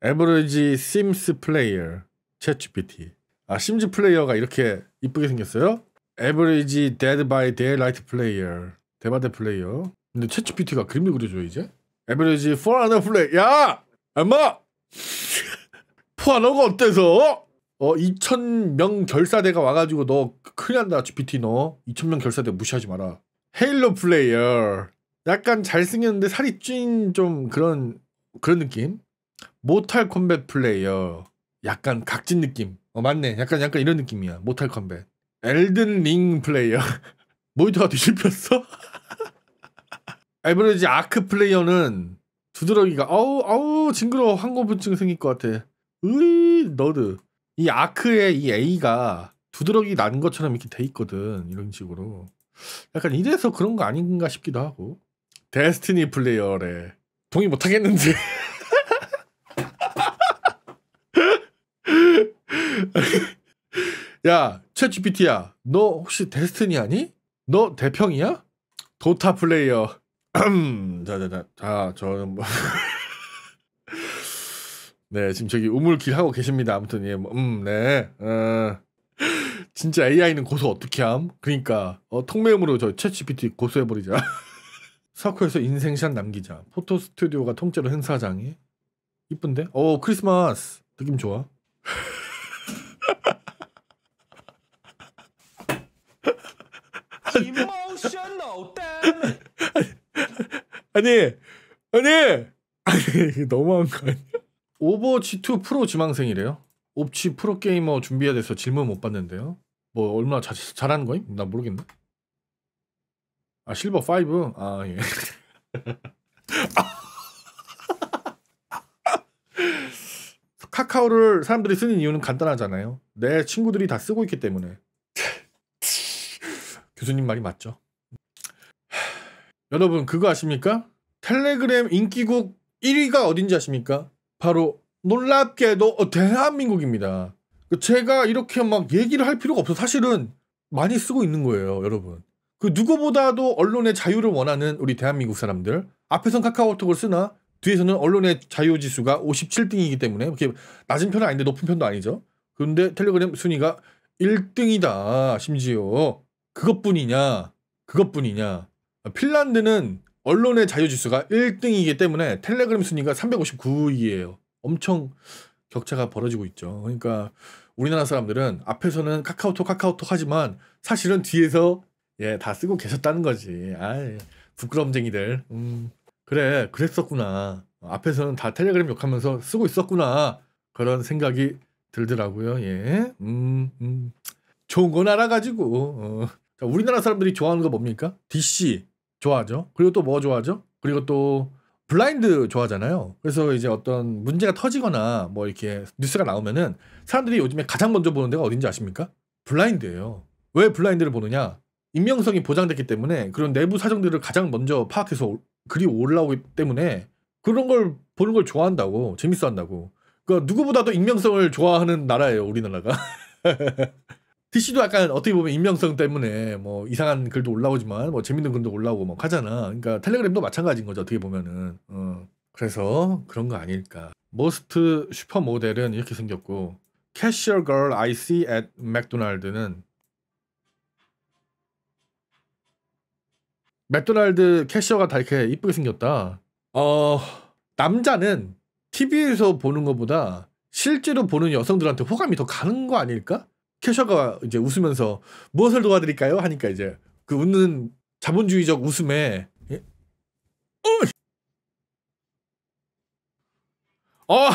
에버리지 심스 플레이어 챗GPT 아 심즈 플레이어가 이렇게 이쁘게 생겼어요 에버리지 데드 바이 데일라이트 플레이어 데바대 플레이어 근데 챗GPT가 그림을 그려줘 이제 에버리지 포 아너 플레이 야! 엄마! 포 아너가 어때서? 어 2000명 결사대가 와가지고 너 큰일 난다 GPT 너 2000명 결사대 무시하지 마라 헤일로 플레이어 약간 잘생겼는데 살이 찐 좀 그런 그런 느낌 모탈 컴뱃 플레이어 약간 각진 느낌 어 맞네 약간 약간 이런 느낌이야 모탈 컴뱃 엘든 링 플레이어 모니터가 뒤집혔어? 에버리지 아크 플레이어는 두드러기가 아우 아우 징그러워 황고분증 생길 것 같아 으이 너드 이 아크의 이 A가 두드러기 난 것처럼 이렇게 돼 있거든 이런 식으로 약간 이래서 그런 거 아닌가 싶기도 하고 데스티니 플레이어래 동의 못하겠는데 야, 챗 GPT야. 너 혹시 데스티니 아니? 너 대평이야? 도타 플레이어. 자자자. 자, 저는 뭐 네, 지금 저기 우물길 하고 계십니다. 아무튼 예, 뭐, 음, 네. 어. 진짜 AI는 고소 어떻게 함? 그러니까 어, 통매음으로 저 챗GPT 고소해버리자. 사쿠에서 인생샷 남기자. 포토 스튜디오가 통째로 행사장이 이쁜데? 어 크리스마스 느낌 좋아. 아니 아니 아니 너무한 거 아니야? 오버워치 2 프로 지망생이래요. 옵치 프로 게이머 준비해야 돼서 질문 못 받는데요. 뭐 얼마나 자, 잘하는 거임? 나 모르겠네. 아 실버 5. 아 예. 카카오를 사람들이 쓰는 이유는 간단하잖아요. 내 친구들이 다 쓰고 있기 때문에. 교수님 말이 맞죠. 여러분 그거 아십니까? 텔레그램 인기국 1위가 어딘지 아십니까? 바로 놀랍게도 어, 대한민국입니다. 그 제가 이렇게 막 얘기를 할 필요가 없어. 사실은 많이 쓰고 있는 거예요, 여러분. 그 누구보다도 언론의 자유를 원하는 우리 대한민국 사람들. 앞에선 카카오톡을 쓰나 뒤에서는 언론의 자유 지수가 57등이기 때문에 이렇게 낮은 편은 아닌데 높은 편도 아니죠. 그런데 텔레그램 순위가 1등이다. 심지어 그것뿐이냐? 그것뿐이냐? 핀란드는 언론의 자유지수가 1등이기 때문에 텔레그램 순위가 3 5 9위에요 엄청 격차가 벌어지고 있죠. 그러니까 우리나라 사람들은 앞에서는 카카오톡 카카오톡 하지만 사실은 뒤에서 예, 다 쓰고 계셨다는 거지. 아, 부끄럼쟁이들. 음, 그래, 그랬었구나. 앞에서는 다 텔레그램 욕하면서 쓰고 있었구나. 그런 생각이 들더라고요. 예. 음, 음. 좋은 건 알아가지고. 어. 자, 우리나라 사람들이 좋아하는 거 뭡니까? DC, 좋아하죠. 그리고 또 뭐 좋아하죠? 그리고 또 블라인드 좋아하잖아요. 그래서 이제 어떤 문제가 터지거나 뭐 이렇게 뉴스가 나오면은 사람들이 요즘에 가장 먼저 보는 데가 어딘지 아십니까? 블라인드예요. 왜 블라인드를 보느냐? 익명성이 보장됐기 때문에 그런 내부 사정들을 가장 먼저 파악해서 글이 올라오기 때문에 그런 걸 보는 걸 좋아한다고 재밌어한다고. 그러니까 누구보다도 익명성을 좋아하는 나라예요 우리나라가. DC도 약간 어떻게 보면 익명성 때문에 뭐 이상한 글도 올라오지만 뭐 재밌는 글도 올라오고 막 뭐 하잖아. 그러니까 텔레그램도 마찬가지인 거죠. 어떻게 보면은. 어. 그래서 그런 거 아닐까. m 머스트 슈퍼 모델은 이렇게 생겼고 c 캐셔 걸 I see at a l d s 는 맥도날드 캐셔가 다 이렇게 이쁘게 생겼다. 어 남자는 TV에서 보는 것보다 실제로 보는 여성들한테 호감이 더 가는 거 아닐까? 캐셔가 이제 웃으면서 무엇을 도와드릴까요? 하니까 이제 그 웃는 자본주의적 웃음에 예? 어! 아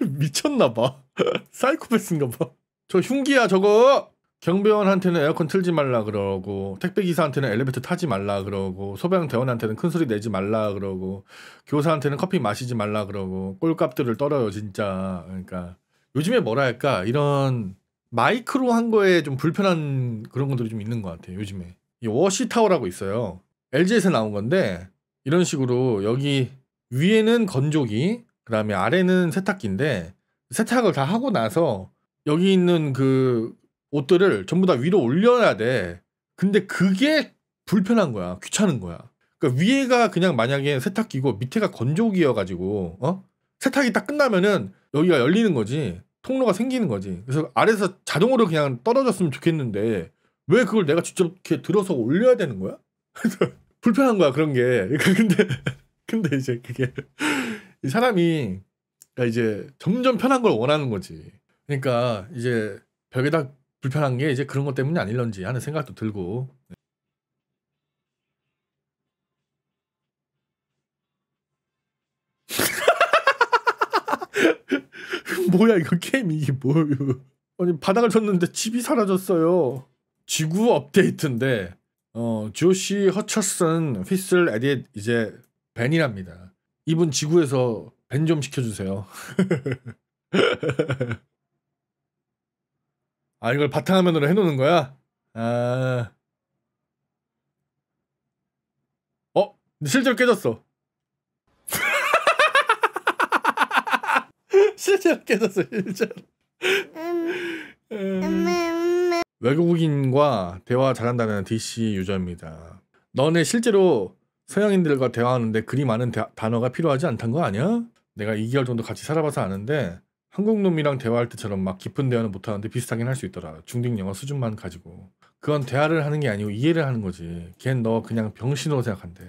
미쳤나 봐. 사이코패스인가 봐. 저 흉기야 저거. 경비원한테는 에어컨 틀지 말라 그러고 택배 기사한테는 엘리베이터 타지 말라 그러고 소방 대원한테는 큰 소리 내지 말라 그러고 교사한테는 커피 마시지 말라 그러고 꼴값들을 떨어요 진짜 그러니까 요즘에 뭐랄까 이런 마이크로 한 거에 좀 불편한 그런 것들이 좀 있는 것 같아요 요즘에 이 워시 타워라고 있어요 LG에서 나온 건데 이런 식으로 여기 위에는 건조기 그 다음에 아래는 세탁기인데 세탁을 다 하고 나서 여기 있는 그 옷들을 전부 다 위로 올려야 돼 근데 그게 불편한 거야 귀찮은 거야 그러니까 위에가 그냥 만약에 세탁기고 밑에가 건조기여가지고 어 세탁이 딱 끝나면은 여기가 열리는 거지 통로가 생기는 거지. 그래서 아래서 에 자동으로 그냥 떨어졌으면 좋겠는데 왜 그걸 내가 직접 이렇게 들어서 올려야 되는 거야? 불편한 거야 그런 게. 그러니까 근데 근데 이제 그게 이 사람이 그러니까 이제 점점 편한 걸 원하는 거지. 그러니까 이제 벽에다 불편한 게 이제 그런 것 때문이 아닐런지 하는 생각도 들고 뭐야 이거 게임 이게 뭐유 아니 바닥을 쳤는데 집이 사라졌어요 지구 업데이트인데 어 조시 허처슨 휘슬 에딧 이제 벤이랍니다 이분 지구에서 벤 좀 시켜주세요 아 이걸 바탕화면으로 해놓는 거야? 아... 어? 실제로 깨졌어 실제로 저녁에서 일절. 음. 음. 음, 외국인과 대화 잘한다는 DC 유저입니다. 너네 실제로 서양인들과 대화하는데 그리 많은 대, 단어가 필요하지 않단 거 아니야? 내가 2개월 정도 같이 살아봐서 아는데 한국 놈이랑 대화할 때처럼 막 깊은 대화는 못하는데 비슷하긴 할 수 있더라. 중딩 영어 수준만 가지고. 그건 대화를 하는 게 아니고 이해를 하는 거지. 걘 너 그냥 병신으로 생각한대.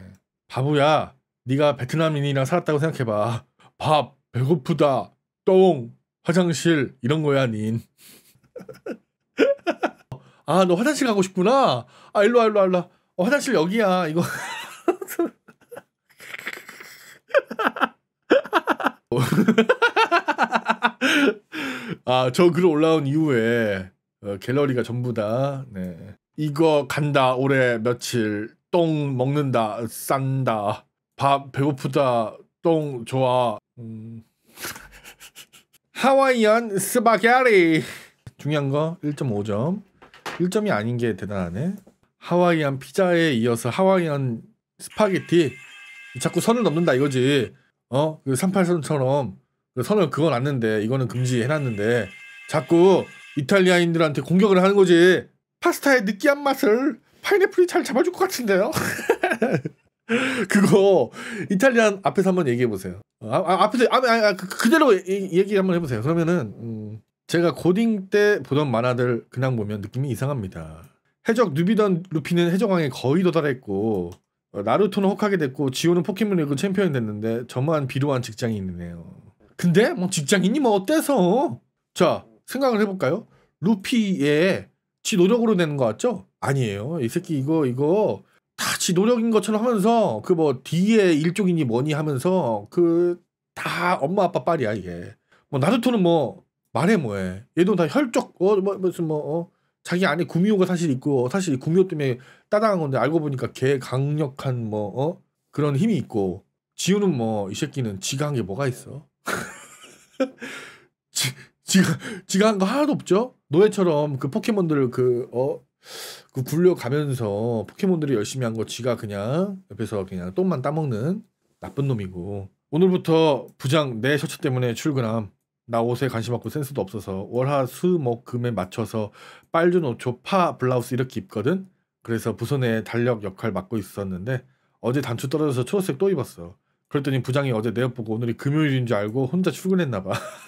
바보야. 네가 베트남인이랑 살았다고 생각해봐. 밥 배고프다. 똥, 화장실 이런 거야, 닌. 아, 너 화장실 가고 싶구나. 아, 일로 와, 일로 와, 일로 와. 어, 화장실 여기야. 이거. 아, 저 글 올라온 이후에 어, 갤러리가 전부 다 네. 이거 간다 올해 며칠 똥 먹는다 싼다 밥 배고프다 똥 좋아 음. 하와이안 스파게티 중요한 거 1.5점 1점이 아닌 게 대단하네 하와이안 피자에 이어서 하와이안 스파게티 자꾸 선을 넘는다 이거지 어? 그 38선처럼 그 선을 그어놨는데 이거는 금지해놨는데 자꾸 이탈리아인들한테 공격을 하는 거지 파스타의 느끼한 맛을 파인애플이 잘 잡아줄 것 같은데요 그거 이탈리안 앞에서 한번 얘기해 보세요. 아, 아, 앞에서 아, 아, 아 그, 그 그대로 얘기 한번 해보세요. 그러면은 음, 제가 고딩 때 보던 만화들 그냥 보면 느낌이 이상합니다. 해적 누비던 루피는 해적왕에 거의 도달했고 어, 나루토는 혹하게 됐고 지오는 포켓몬리그 챔피언이 됐는데 저만 비루한 직장인이네요. 근데 뭐 직장인이 뭐 어때서? 자 생각을 해볼까요? 루피의 지 노력으로 되는 것 같죠? 아니에요. 이 새끼 이거 이거 다지 노력인 것처럼 하면서 그 뭐 뒤에 일종이니 뭐니 하면서 그 다 엄마 아빠 빨이야 이게. 뭐 나루토는 뭐 말해 뭐해. 얘도 다 혈족 어뭐 무슨 뭐 어. 자기 안에 구미호가 사실 있고 어, 사실 구미호 때문에 따당한 건데 알고 보니까 걔 강력한 뭐 어? 그런 힘이 있고 지우는 뭐 이 새끼는 지가 한 게 뭐가 있어? 지, 지가 지가 한 거 하나도 없죠. 노예처럼 그 포켓몬들 그어 그 굴려가면서 포켓몬들이 열심히 한 거 지가 그냥 옆에서 그냥 똥만 따먹는 나쁜 놈이고 오늘부터 부장 내 셔츠 때문에 출근함 나 옷에 관심 없고 센스도 없어서 월화수목 금에 맞춰서 빨주 노초 파 블라우스 이렇게 입거든 그래서 부선에 달력 역할 맡고 있었는데 어제 단추 떨어져서 초록색 또 입었어 그랬더니 부장이 어제 내옆 보고 오늘이 금요일인 줄 알고 혼자 출근했나 봐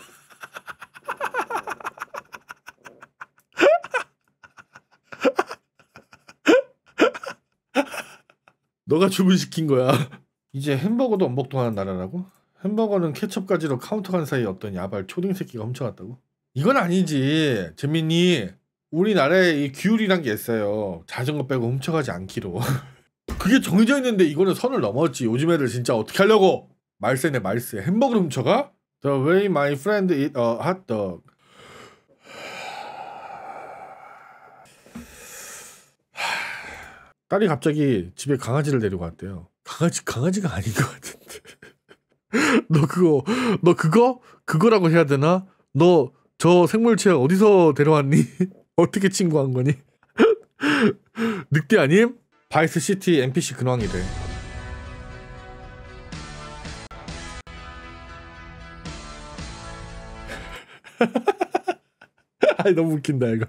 너가 주문시킨 거야. 이제 햄버거도 엄복동하는 나라라고? 햄버거는 케첩 까지로 카운터 간 사이 에 어떤 야발 초딩 새끼가 훔쳐갔다고? 이건 아니지. 재민이 우리나라에 이 규율이란 게 있어요. 자전거 빼고 훔쳐가지 않기로. 그게 정해져 있는데 이거는 선을 넘었지. 요즘 애들 진짜 어떻게 하려고? 말세네 말세. 햄버거 를 훔쳐가? The way my friend eat a hot dog. 딸이 갑자기 집에 강아지를 데리고 왔대요. 강아지 강아지가 아닌 것 같은데. 너 그거 너 그거 그거라고 해야 되나? 너 저생물체 어디서 데려왔니? 어떻게 친구한 거니? 늑대 아님? 바이스 시티 NPC 근황이래. 아이 너무 웃긴다 이거.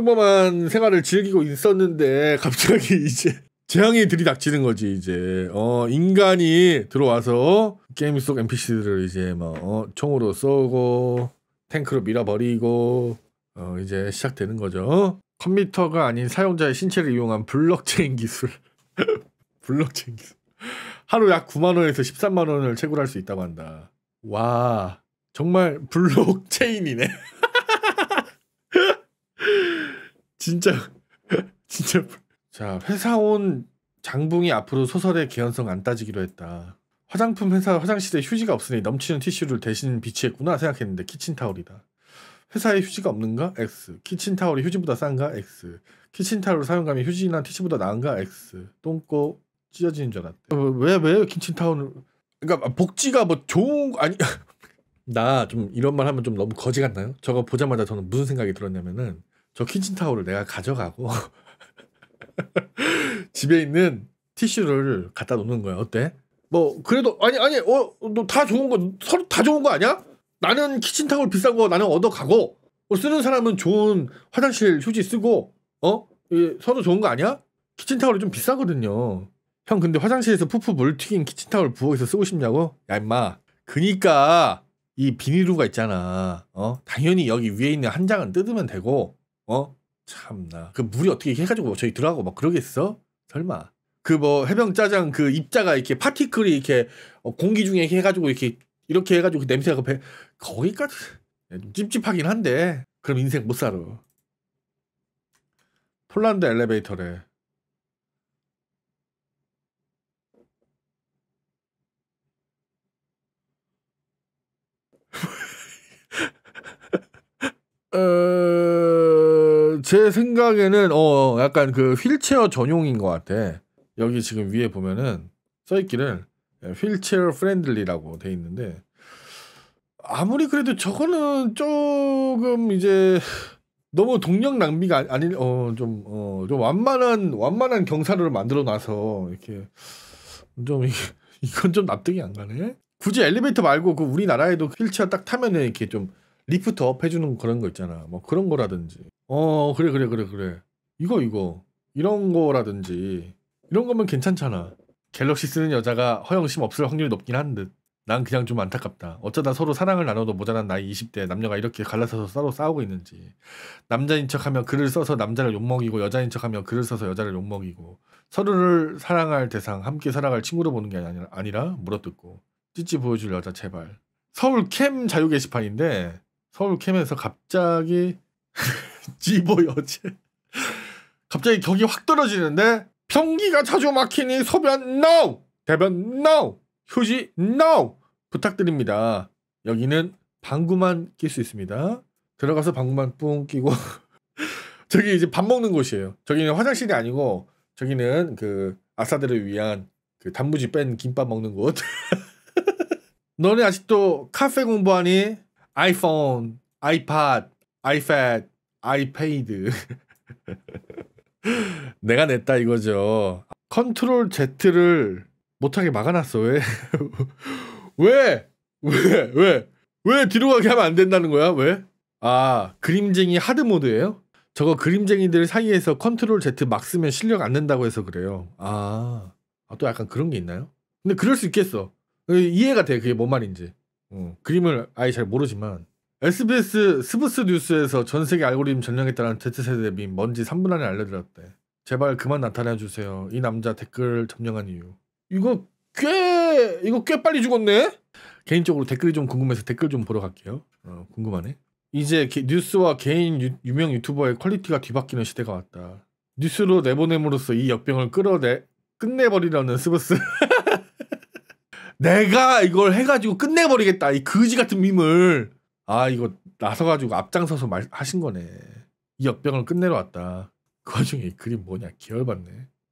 평범한 생활을 즐기고 있었는데 갑자기 이제 재앙이 들이닥치는 거지 이제 어 인간이 들어와서 게임 속 NPC들을 이제 막 어, 총으로 쏘고 탱크로 밀어버리고 어 이제 시작되는 거죠. 컴퓨터가 아닌 사용자의 신체를 이용한 블록체인 기술. 블록체인 기술. 하루 약 9만 원에서 13만 원을 채굴할 수 있다고 한다. 와 정말 블록체인이네. 진짜 진짜 자 회사원 장붕이 앞으로 소설의 개연성 안 따지기로 했다. 화장품 회사 화장실에 휴지가 없으니 넘치는 티슈를 대신 비치했구나 생각했는데 키친타올이다. 회사에 휴지가 없는가? X. 키친타올이 휴지보다 싼가? X. 키친타올 사용감이 휴지나 티슈보다 나은가? X. 똥꼬 찢어지는 줄 알았대. 왜왜 어, 왜 키친타올을 그러니까 복지가 뭐 좋은 아니 나 좀 이런 말 하면 좀 너무 거지 같나요? 저거 보자마자 저는 무슨 생각이 들었냐면은 저 키친타올을 내가 가져가고 집에 있는 티슈를 갖다 놓는 거야. 어때? 뭐 그래도 아니 아니 어 너 다 좋은 거 서로 다 좋은 거 아니야? 나는 키친타올 비싼 거 나는 얻어 가고 뭐 쓰는 사람은 좋은 화장실 휴지 쓰고 어 예, 서로 좋은 거 아니야? 키친타올이 좀 비싸거든요. 형 근데 화장실에서 푸푸 물 튀긴 키친타올 부엌에서 쓰고 싶냐고? 야 임마 그니까 이 비닐루가 있잖아. 어 당연히 여기 위에 있는 한 장은 뜯으면 되고 어? 참나. 그 물이 어떻게 해가지고 저희 들어가고 막 그러겠어? 설마. 그 뭐 해병 짜장 그 입자가 이렇게 파티클이 이렇게 어, 공기 중에 이렇게 해가지고 이렇게 이렇게 해가지고 그 냄새가 그 배 거기까지 찝찝하긴 한데 그럼 인생 못 살아. 폴란드 엘리베이터래. 어... 제 생각에는 어 약간 그 휠체어 전용인 것 같아. 여기 지금 위에 보면은 써 있기를 예, 휠체어 프렌들리라고 돼 있는데 아무리 그래도 저거는 조금 이제 너무 동력 낭비가 아닌 어 좀 어좀 어, 좀 완만한 완만한 경사를 로 만들어 놔서 이렇게 좀 이건 좀 납득이 안 가네. 굳이 엘리베이터 말고 그 우리나라에도 휠체어 딱 타면은 이렇게 좀 리프트 업 해주는 그런 거 있잖아. 뭐 그런 거라든지 어 그래 그래 그래 그래 이거 이거 이런 거라든지 이런 거면 괜찮잖아. 갤럭시 쓰는 여자가 허영심 없을 확률이 높긴 한 듯. 난 그냥 좀 안타깝다. 어쩌다 서로 사랑을 나눠도 모자란 나이 20대 남녀가 이렇게 갈라서서 서로 싸우고 있는지. 남자인 척하면 글을 써서 남자를 욕먹이고 여자인 척하면 글을 써서 여자를 욕먹이고 서로를 사랑할 대상, 함께 살아갈 친구로 보는 게 아니라, 아니라 물어뜯고 찌찌 보여줄 여자 제발. 서울 캠 자유 게시판인데 서울 캠에서 갑자기 지보 여제. 갑자기 격이 확 떨어지는데 변기가 자주 막히니 소변 NO! 대변 NO! 휴지 NO! 부탁드립니다. 여기는 방구만 낄 수 있습니다. 들어가서 방구만 뿡 끼고 저기 이제 밥 먹는 곳이에요. 저기는 화장실이 아니고 저기는 그 아싸들을 위한 그 단무지 뺀 김밥 먹는 곳. 너네 아직도 카페 공부하니? 아이폰, 아이팟, 아이패드 아이페이드 내가 냈다 이거죠. 컨트롤 Z를 못하게 막아놨어. 왜? 왜? 왜? 왜? 왜 뒤로 가게 하면 안 된다는 거야? 왜? 아, 그림쟁이 하드 모드예요? 저거 그림쟁이들 사이에서 컨트롤 Z 막 쓰면 실력 안된다고 해서 그래요. 아, 아, 또 약간 그런 게 있나요? 근데 그럴 수 있겠어. 이해가 돼. 그게 뭔 말인지. 어, 그림을 아예 잘 모르지만. SBS 스브스 뉴스에서 전 세계 알고리즘 전형했다는 Z세대 민 뭔지 3분 안에 알려드렸대. 제발 그만 나타내 주세요. 이 남자 댓글 점령한 이유. 이거 꽤 이거 꽤 빨리 죽었네. 개인적으로 댓글이 좀 궁금해서 댓글 좀 보러 갈게요. 어, 궁금하네. 이제 게, 뉴스와 개인 유, 유명 유튜버의 퀄리티가 뒤바뀌는 시대가 왔다. 뉴스로 내보냄으로써 이 역병을 끌어내 끝내버리려는 스브스. 내가 이걸 해가지고 끝내버리겠다. 이 거지 같은 밈을. 아 이거 나서가지고 앞장서서 말 하신 거네. 이 역병을 끝내러 왔다. 그 와중에 그림 뭐냐 기열받네.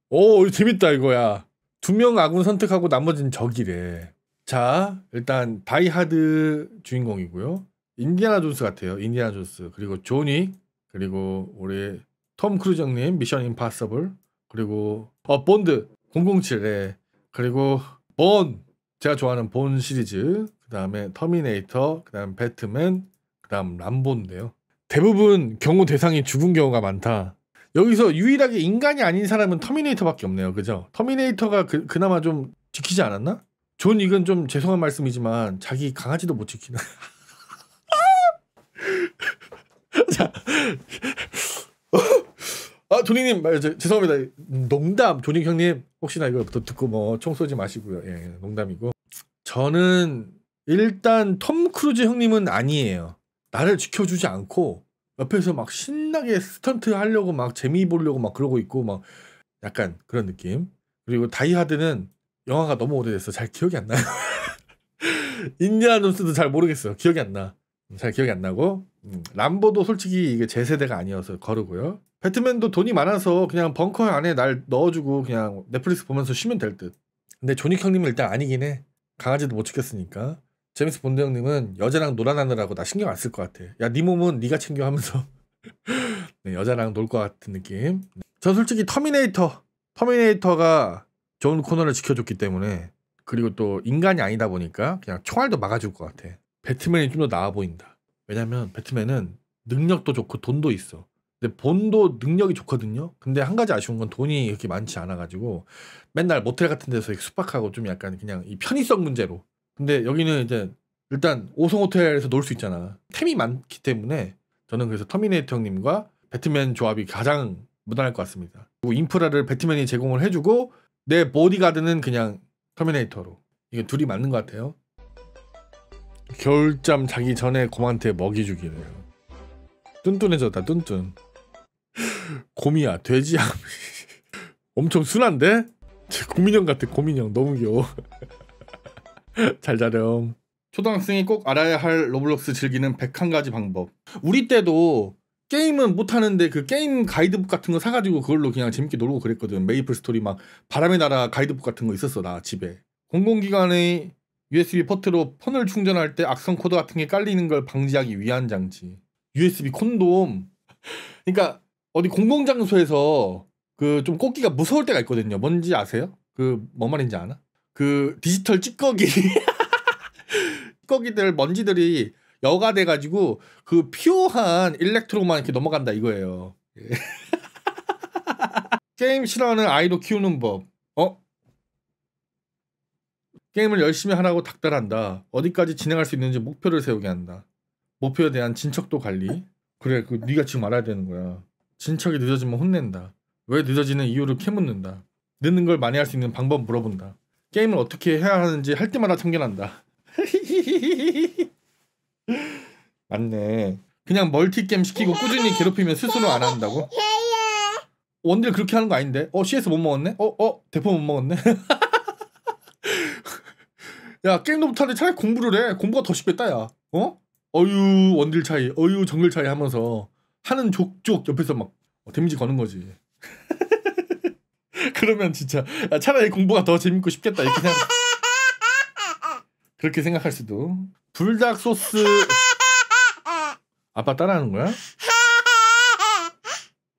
오 재밌다 이거야. 두 명 아군 선택하고 나머지는 적이래. 자 일단 다이하드 주인공이고요. 인디아나 존스 같아요. 인디아나 존스 그리고 조니 그리고 우리 톰 크루즈 형님 미션 임파서블 그리고 어 본드 007에 그리고 본 제가 좋아하는 본 시리즈 그다음에 터미네이터, 그다음 배트맨, 그다음 람보인데요. 대부분 경우 대상이 죽은 경우가 많다. 여기서 유일하게 인간이 아닌 사람은 터미네이터밖에 없네요. 그죠? 터미네이터가 그, 그나마 좀 지키지 않았나? 존 이건 좀 죄송한 말씀이지만 자기 강아지도 못 지키나. 자, 아 조닝님 죄송합니다. 농담 조닝 형님 혹시나 이거 듣고 뭐총 쏘지 마시고요. 예, 농담이고 저는 일단 톰 크루즈 형님은 아니에요. 나를 지켜주지 않고 옆에서 막 신나게 스턴트 하려고 막 재미 보려고 막 그러고 있고 막 약간 그런 느낌. 그리고 다이하드는 영화가 너무 오래돼서 잘 기억이 안 나요. 인디아나 스도잘 모르겠어요. 기억이 안 나. 음, 잘 기억이 안 나고 음. 람보도 솔직히 이게 제 세대가 아니어서 거르고요. 배트맨도 돈이 많아서 그냥 벙커 안에 날 넣어주고 그냥 넷플릭스 보면서 쉬면 될 듯. 근데 조닉 형님은 일단 아니긴 해. 강아지도 못 지켰으니까. 제임스 본드 형님은 여자랑 놀아나느라고 나 신경 안 쓸 것 같아. 야, 네 몸은 네가 챙겨 하면서 네, 여자랑 놀것 같은 느낌. 저 솔직히 터미네이터, 터미네이터가 좋은 코너를 지켜줬기 때문에 그리고 또 인간이 아니다 보니까 그냥 총알도 막아줄 것 같아. 배트맨이 좀 더 나아 보인다. 왜냐면 배트맨은 능력도 좋고 돈도 있어. 근데 본도 능력이 좋거든요. 근데 한 가지 아쉬운 건 돈이 그렇게 많지 않아가지고 맨날 모텔 같은 데서 숙박하고 좀 약간 그냥 이 편의성 문제로 근데 여기는 이제 일단 오성 호텔에서 놀 수 있잖아. 템이 많기 때문에 저는 그래서 터미네이터 형님과 배트맨 조합이 가장 무난할 것 같습니다. 그리고 인프라를 배트맨이 제공을 해주고 내 보디가드는 그냥 터미네이터로 이게 둘이 맞는 것 같아요. 겨울잠 자기 전에 곰한테 먹이 주기래요. 뚠뚠해졌다 뚠뚠. 곰이야 돼지야. 엄청 순한데? 곰인형 같아 곰인형 너무 귀여워. 잘 자렴. 초등학생이 꼭 알아야 할 로블록스 즐기는 101가지 방법. 우리 때도 게임은 못하는데 그 게임 가이드북 같은 거 사가지고 그걸로 그냥 재밌게 놀고 그랬거든. 메이플 스토리 막 바람의 나라 가이드북 같은 거 있었어, 나 집에. 공공기관의 USB 포트로 폰을 충전할 때 악성 코드 같은 게 깔리는 걸 방지하기 위한 장치. USB 콘돔. 그러니까 어디 공공장소에서 그 좀 꽃기가 무서울 때가 있거든요. 뭔지 아세요? 그 뭔 말인지 아나? 그 디지털 찌꺼기 찌꺼기들 먼지들이 여가 돼가지고 그 퓨어한 일렉트로만 이렇게 넘어간다 이거예요. 예. 게임 싫어하는 아이도 키우는 법. 어? 게임을 열심히 하라고 닥달한다. 어디까지 진행할 수 있는지 목표를 세우게 한다. 목표에 대한 진척도 관리. 그래, 그 네가 지금 알아야 되는 거야. 진척이 늦어지면 혼낸다. 왜 늦어지는 이유를 캐묻는다. 늦는 걸 많이 할 수 있는 방법 물어본다. 게임을 어떻게 해야 하는지 할 때마다 참견한다. 맞네. 그냥 멀티게임 시키고 꾸준히 괴롭히면 스스로 안 한다고? 원딜 그렇게 하는 거 아닌데? 어 CS 못 먹었네? 어? 어? 대포 못 먹었네? 야 게임도 못하는데 차라리 공부를 해 공부가 더 쉽겠다 야 어? 어유 원딜 차이 어유 정글 차이 하면서 하는 족족 옆에서 막 어, 데미지 거는 거지 그러면 진짜 아, 차라리 공부가 더 재밌고 싶겠다 이렇게 생각 그렇게 생각할 수도 불닭 소스 아빠 따라하는 거야?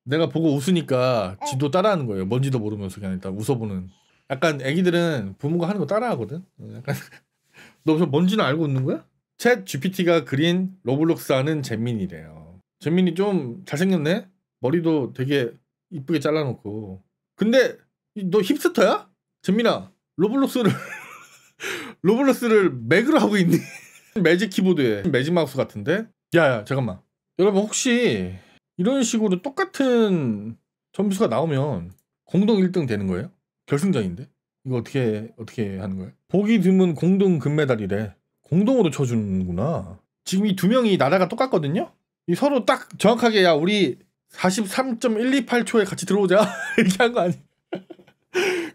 내가 보고 웃으니까 지도 어. 따라하는 거예요 뭔지도 모르면서 그냥 일단 웃어보는 약간 애기들은 부모가 하는 거 따라하거든 약간 너 무슨 뭔지는 알고 웃는 거야? 챗 GPT가 그린 로블록스 하는 잼민이래요 잼민이 좀 잘생겼네 머리도 되게 이쁘게 잘라놓고 근데 너 힙스터야? 재민아 로블록스를 로블록스를 맥으로 하고 있니? 매직 키보드에 매직 마우스 같은데? 야야 잠깐만 여러분 혹시 이런 식으로 똑같은 점수가 나오면 공동 1등 되는 거예요? 결승전인데? 이거 어떻게 어떻게 하는 거예요? 보기 드문 공동 금메달이래. 공동으로 쳐주는구나. 지금 이 두 명이 나라가 똑같거든요. 이 서로 딱 정확하게 야 우리 43.128초에 같이 들어오자 이렇게 한 거 아니?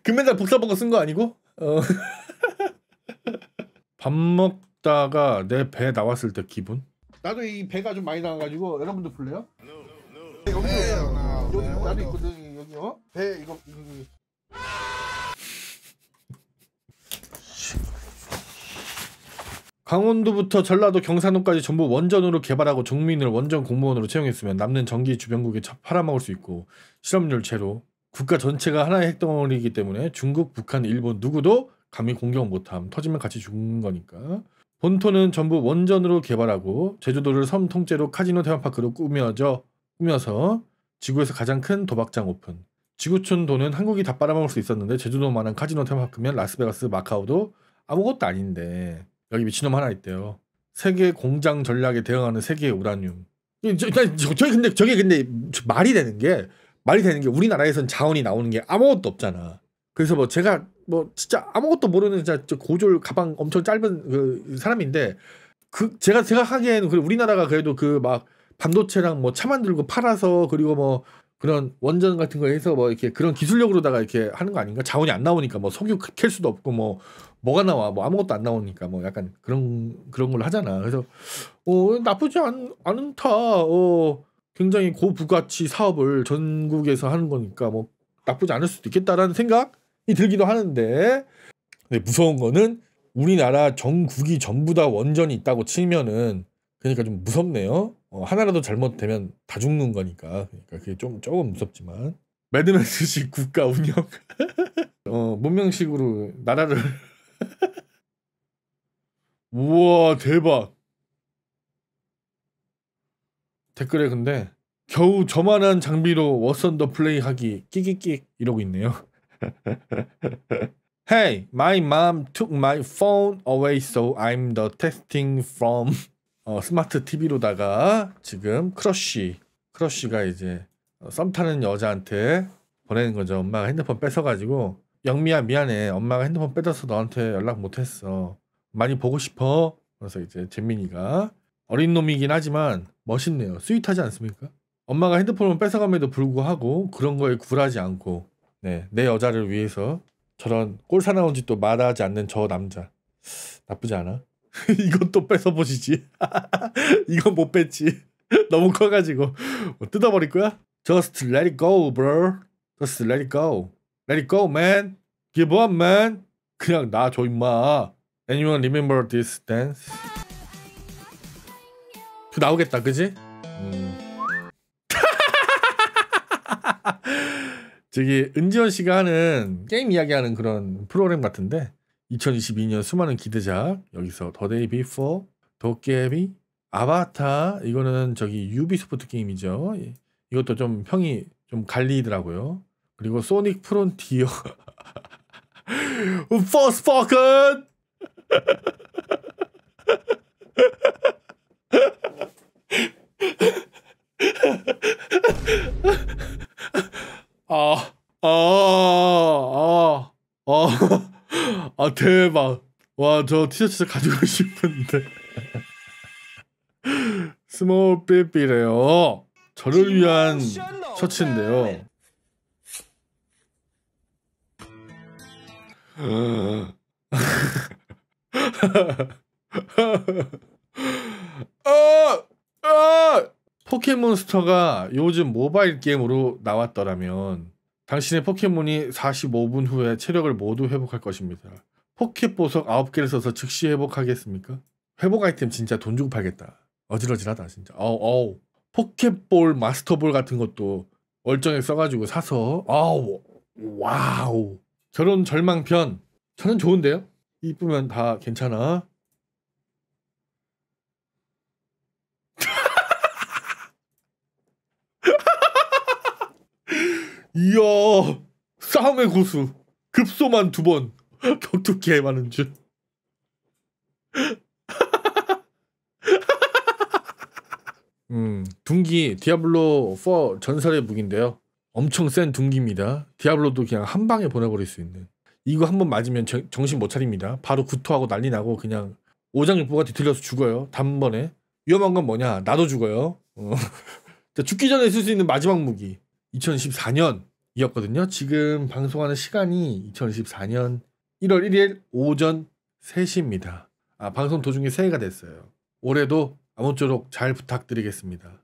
금메달 그 복사본거 쓴 거 아니고? 어. 밥 먹다가 내 배 나왔을 때 기분? 나도 이 배가 좀 많이 나와가지고 여러분들 볼래요? 여기 여기 나도 어? 있거든 여기 요배 이거 여 강원도부터 전라도 경산도까지 전부 원전으로 개발하고 정민을 원전 공무원으로 채용했으면 남는 전기 주변국에 팔아먹을 수 있고 실업률 제로 국가 전체가 하나의 핵덩어리이기 때문에 중국, 북한, 일본 누구도 감히 공격 못함. 터지면 같이 죽는 거니까. 본토는 전부 원전으로 개발하고 제주도를 섬 통째로 카지노 테마파크로 꾸며져 꾸며서 지구에서 가장 큰 도박장 오픈. 지구촌 돈은 한국이 다 빨아먹을 수 있었는데 제주도만한 카지노 테마파크면 라스베가스, 마카오도 아무것도 아닌데 여기 미친놈 하나 있대요. 세계 공장 전략에 대응하는 세계의 우라늄. 저, 저, 저, 저 근데 저게 근데 말이 되는 게 말이 되는 게 우리나라에선 자원이 나오는 게 아무것도 없잖아. 그래서 뭐 제가 뭐 진짜 아무것도 모르는 진짜 고졸 가방 엄청 짧은 그 사람인데 그 제가 생각하기에는 그 우리나라가 그래도 그 막 반도체랑 뭐 차 만들고 팔아서 그리고 뭐 그런 원전 같은 거 해서 뭐 이렇게 그런 기술력으로다가 이렇게 하는 거 아닌가? 자원이 안 나오니까 뭐 석유 캘 수도 없고 뭐 뭐가 나와 뭐 아무것도 안 나오니까 뭐 약간 그런 그런 걸 하잖아. 그래서 어 나쁘지 않, 않다. 어 굉장히 고부가치 사업을 전국에서 하는 거니까 뭐 나쁘지 않을 수도 있겠다라는 생각이 들기도 하는데 근데 무서운 거는 우리나라 전국이 전부 다 원전이 있다고 치면은 그러니까 좀 무섭네요. 어, 하나라도 잘못되면 다 죽는 거니까 그러니까 그게 좀 조금 무섭지만 매드맥스식 국가 운영 어, 문명식으로 나라를 우와 대박 댓글에 근데 겨우 저만한 장비로 워선더 플레이하기 끼끼끼 이러고 있네요. hey, my mom took my phone away, so I'm the testing from 어, 스마트 TV로다가 지금 크러쉬 크러쉬가 이제 어, 썸 타는 여자한테 보내는 거죠. 엄마가 핸드폰 뺏어가지고 영미야 미안해. 엄마가 핸드폰 뺏어서 너한테 연락 못했어. 많이 보고 싶어. 그래서 이제 재민이가 어린 놈이긴 하지만 멋있네요. 스윗하지 않습니까? 엄마가 핸드폰을 뺏어감에도 불구하고 그런 거에 굴하지 않고 네, 내 여자를 위해서 저런 꼴사 나온 짓도 말하지 않는 저 남자 나쁘지 않아? 이것도 뺏어보시지 이건 못 뺐지 너무 커가지고 뭐 뜯어버릴 거야? Just let it go bro Just let it go Let it go man Give up man 그냥 놔줘 임마 Anyone remember this dance? 부 그 나오겠다 그지? 음. 저기 은지원 씨가 하는 게임 이야기하는 그런 프로그램 같은데 2022년 수많은 기대작 여기서 더 데이 비포 도깨비 아바타 이거는 저기 유비소프트 게임이죠 이것도 좀 평이 좀 갈리더라고요 그리고 소닉 프론티어 포스포큰 아, 아, 아, 아, 아, 아, 대박. 와, 저 티셔츠 가지고 싶은데. 스몰 삐삐래요. 저를 위한 셔츠인데요. 아! 아! 포켓몬스터가 요즘 모바일 게임으로 나왔더라면 당신의 포켓몬이 45분 후에 체력을 모두 회복할 것입니다. 포켓 보석 9개를 써서 즉시 회복하겠습니까? 회복 아이템 진짜 돈 주고 팔겠다. 어질어질하다 진짜. 어우 어우. 포켓볼 마스터볼 같은 것도 월정액 써가지고 사서 아우 와우 결혼 절망편 저는 좋은데요? 이쁘면 다 괜찮아. 이야 싸움의 고수 급소만 두번 격투기에 많은 줄 음, 둥기 디아블로 4 전설의 무기인데요. 엄청 센 둥기입니다. 디아블로도 그냥 한 방에 보내버릴 수 있는. 이거 한번 맞으면 정, 정신 못 차립니다. 바로 구토하고 난리 나고 그냥 오장육부가 뒤틀려서 죽어요. 단번에. 위험한 건 뭐냐? 나도 죽어요. 어. 죽기 전에 쓸 수 있는 마지막 무기. 2 0 1 4년이었거든요 지금 방송하는 시간이 2 0 1 4년 1월 1일 오전 3시입니다. 아, 방송 도중에 새해가 됐어요. 올해도 아무쪼록 잘 부탁드리겠습니다.